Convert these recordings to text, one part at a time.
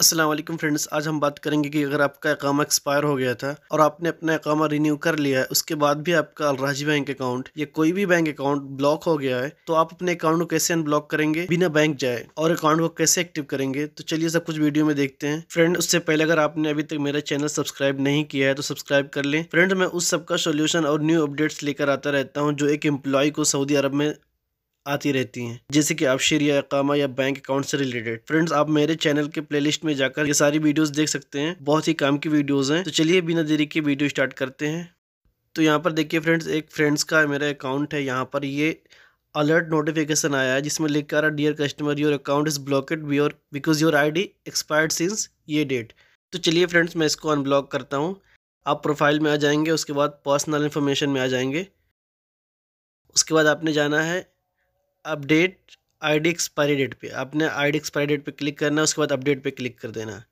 Aslam friends आज हम बात करेंगे कि अगर आपका अकामा एक्सपायर हो गया था और आपने अपना अकामा रिन्यू कर लिया है उसके बाद भी आपका अलराजी बैंक अकाउंट या कोई भी बैंक अकाउंट ब्लॉक हो गया है तो आप अपने अकाउंट को कैसे अनब्लॉक करेंगे बिना बैंक जाए और अकाउंट को कैसे एक्टिव करेंगे तो चलिए सब कुछ वीडियो में देखते हैं फ्रेंड उससे पहले अगर आपने अभी तक मेरा चैनल सब्सक्राइब नहीं किया है तो सब्सक्राइब कर लें फ्रेंड मैं उस सबका सोल्यूशन और न्यू अपडेट्स लेकर आता रहता हूँ जो एक एम्प्लॉय को सऊदी अरब में आती रहती हैं जैसे कि आप शेर या अकामा या बैंक अकाउंट से रिलेटेड फ्रेंड्स आप मेरे चैनल के प्लेलिस्ट में जाकर ये सारी वीडियोस देख सकते हैं बहुत ही काम की वीडियोस हैं तो चलिए बिना देरी के वीडियो स्टार्ट करते हैं तो यहाँ पर देखिए फ्रेंड्स एक फ्रेंड्स का मेरा अकाउंट है यहाँ पर ये अलर्ट नोटिफिकेशन आया है जिसमें लिख कर dear customer your account is blocked before because your D expired since ये डेट तो चलिए फ्रेंड्स मैं इसको अनब्लॉक करता हूँ आप प्रोफाइल में आ जाएंगे उसके बाद पर्सनल इन्फॉर्मेशन में आ जाएंगे उसके बाद आपने जाना है update I D expiry date पे आपने आई डी एक्सपायरी डेट पे क्लिक करना है उसके बाद अपडेट पे क्लिक कर देना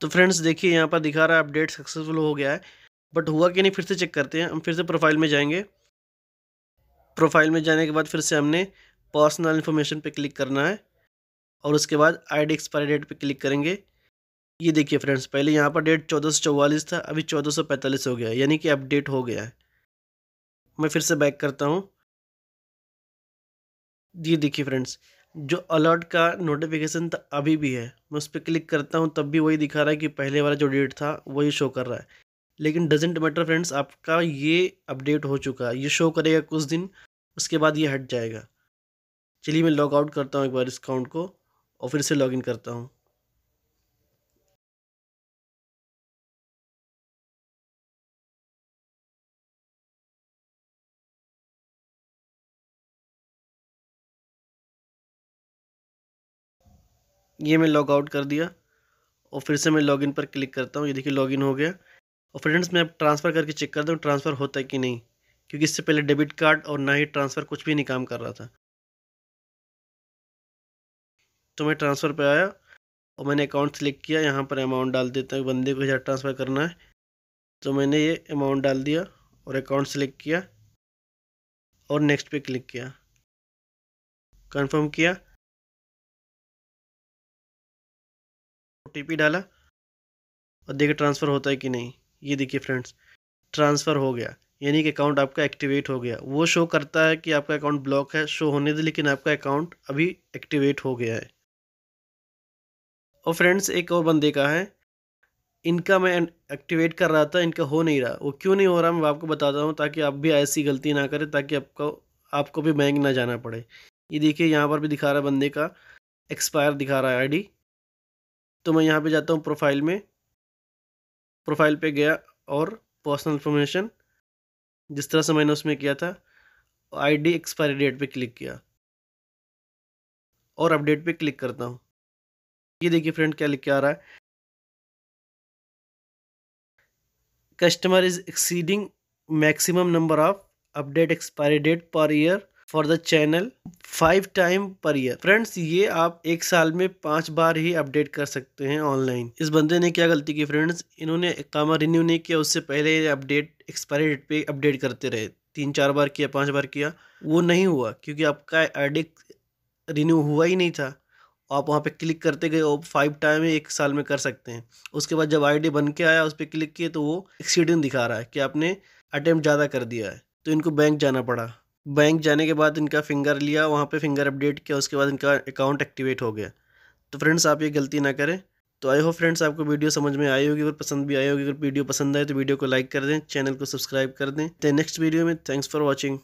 तो फ्रेंड्स देखिए यहाँ पर दिखा रहा है अपडेट सक्सेसफुल हो गया है बट हुआ कि नहीं फिर से चेक करते हैं हम फिर से प्रोफाइल में जाएंगे प्रोफाइल में जाने के बाद फिर से हमने पर्सनल इन्फॉर्मेशन पे क्लिक करना है और उसके बाद आई डी एक्सपायरी डेट पर क्लिक करेंगे ये देखिए फ्रेंड्स पहले यहाँ पर डेट चौदह था अभी चौदह हो गया यानी कि अपडेट हो गया है मैं फिर से बैक करता हूँ ये देखिए फ्रेंड्स जो अलर्ट का नोटिफिकेशन था अभी भी है मैं उस पर क्लिक करता हूँ तब भी वही दिखा रहा है कि पहले वाला जो डेट था वही शो कर रहा है लेकिन डजेंट मैटर फ्रेंड्स आपका ये अपडेट हो चुका है ये शो करेगा कुछ दिन उसके बाद ये हट जाएगा चलिए मैं लॉग आउट करता हूँ एक बार इस अकाउंट को और फिर से लॉगिन करता हूँ ये मैं लॉग आउट कर दिया और फिर से मैं लॉगिन पर क्लिक करता हूँ ये देखिए लॉगिन हो गया और फ्रेंड्स मैं अब ट्रांसफ़र करके चेक करता हूँ ट्रांसफ़र होता है कि नहीं क्योंकि इससे पहले डेबिट कार्ड और ना ही ट्रांसफ़र कुछ भी नहीं काम कर रहा था तो मैं ट्रांसफ़र पे आया और मैंने अकाउंट सेलेक्ट किया यहाँ पर अमाउंट डाल देता हूँ बंदे को हज़ार ट्रांसफ़र करना है तो मैंने ये अमाउंट डाल दिया और अकाउंट सेलेक्ट किया और नेक्स्ट पे क्लिक किया कंफर्म किया ओटीपी डाला और देखिए ट्रांसफ़र होता है कि नहीं ये देखिए फ्रेंड्स ट्रांसफ़र हो गया यानी कि अकाउंट आपका एक्टिवेट हो गया वो शो करता है कि आपका अकाउंट ब्लॉक है शो होने दे लेकिन आपका अकाउंट अभी एक्टिवेट हो गया है और फ्रेंड्स एक और बंदे का है इनका मैं एक्टिवेट कर रहा था इनका हो नहीं रहा वो क्यों नहीं हो रहा मैं आपको बताता हूँ ताकि आप भी ऐसी गलती ना करें ताकि आपको आपको भी बैंक ना जाना पड़े ये देखिए यहाँ पर भी दिखा रहा है बंदे का एक्सपायर दिखा रहा है आईडी तो मैं यहाँ पे जाता हूँ प्रोफाइल में प्रोफाइल पे गया और पर्सनल इन्फॉर्मेशन जिस तरह से मैंने उसमें किया था आईडी एक्सपायरी डेट पे क्लिक किया और अपडेट पे क्लिक करता हूँ ये देखिए फ्रेंड क्या लिख के आ रहा है customer is exceeding maximum number of update expiry date per year for the channel five time per year friends ये आप एक साल में पांच बार ही अपडेट कर सकते हैं ऑनलाइन इस बंदे ने क्या गलती की फ्रेंड्स इन्होंने कामा रिन्यू नहीं किया उससे पहले अपडेट एक्सपायरी डेट पे अपडेट करते रहे तीन चार बार किया पांच बार किया वो नहीं हुआ क्योंकि आपका आईडी रिन्यू हुआ ही नहीं था आप वहाँ पे क्लिक करते गए और फाइव टाइम एक साल में कर सकते हैं उसके बाद जब आईडी बन के आया उस पर क्लिक किए तो वो एक्सीडेंट दिखा रहा है कि आपने अटैम्प्ट ज़्यादा कर दिया है तो इनको बैंक जाना पड़ा बैंक जाने के बाद इनका फिंगर लिया वहाँ पे फिंगर अपडेट किया उसके बाद इनका अकाउंट एक्टिवेट हो गया तो फ्रेंड्स आप ये गलती ना करें तो आई होप फ्रेंड्स आपको वीडियो समझ में आई होगी अगर पसंद भी आई होगी अगर वीडियो पसंद आए तो वीडियो को लाइक कर दें चैनल को सब्सक्राइब कर दें तो नेक्स्ट वीडियो में थैंक्स फॉर वॉचिंग